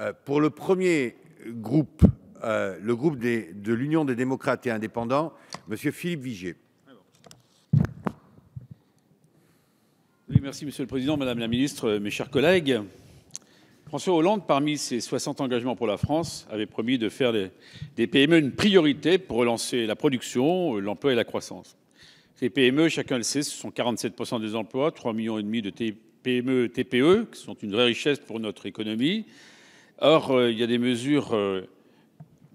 Euh, pour le premier groupe, euh, le groupe de l'Union des démocrates et indépendants, monsieur Philippe Vigier. merci Monsieur le Président, Madame la Ministre, euh, mes chers collègues. François Hollande, parmi ses 60 engagements pour la France, avait promis de faire des PME une priorité pour relancer la production, l'emploi et la croissance. Les PME, chacun le sait, ce sont 47% des emplois, 3,5 millions de PME, TPE, qui sont une vraie richesse pour notre économie. Or, euh, il y a des mesures euh,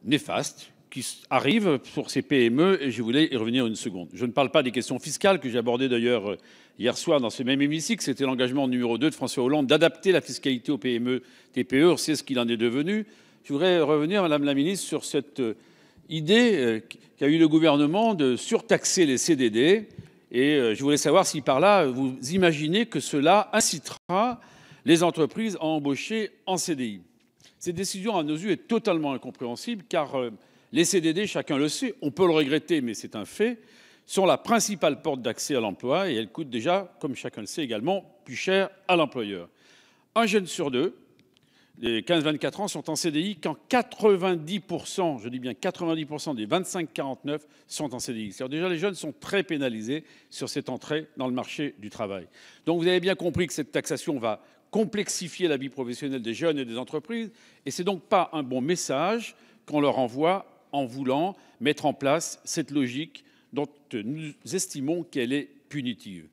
néfastes qui arrivent pour ces PME et je voulais y revenir une seconde. Je ne parle pas des questions fiscales que j'ai abordées d'ailleurs euh, hier soir dans ce même hémicycle. C'était l'engagement numéro 2 de François Hollande d'adapter la fiscalité aux PME, TPE. On ce qu'il en est devenu. Je voudrais revenir, Madame la Ministre, sur cette idée qu'a eu le gouvernement de surtaxer les CDD. Et je voulais savoir si par là, vous imaginez que cela incitera les entreprises à embaucher en CDI. Cette décision, à nos yeux, est totalement incompréhensible, car euh, les CDD, chacun le sait, on peut le regretter, mais c'est un fait, sont la principale porte d'accès à l'emploi et elles coûtent déjà, comme chacun le sait également, plus cher à l'employeur. Un jeune sur deux, les 15-24 ans, sont en CDI quand 90%, je dis bien 90% des 25-49 sont en CDI. C'est-à-dire déjà, les jeunes sont très pénalisés sur cette entrée dans le marché du travail. Donc vous avez bien compris que cette taxation va complexifier la vie professionnelle des jeunes et des entreprises. Et ce n'est donc pas un bon message qu'on leur envoie en voulant mettre en place cette logique dont nous estimons qu'elle est punitive.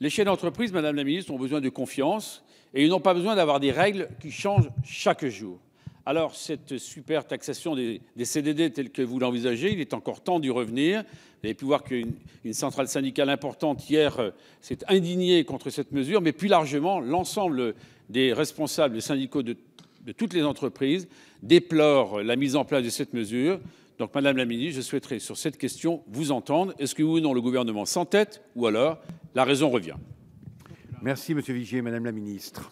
Les chaînes d'entreprise, Madame la Ministre, ont besoin de confiance et ils n'ont pas besoin d'avoir des règles qui changent chaque jour. Alors, cette super taxation des, CDD telle que vous l'envisagez, il est encore temps d'y revenir. Vous avez pu voir qu'une centrale syndicale importante hier euh, s'est indignée contre cette mesure, mais plus largement, l'ensemble des responsables syndicaux de, toutes les entreprises déplorent la mise en place de cette mesure. Donc, Madame la Ministre, je souhaiterais sur cette question vous entendre. Est-ce que vous ou non le gouvernement s'entête ou alors la raison revient Merci, Monsieur Vigier, Madame la Ministre.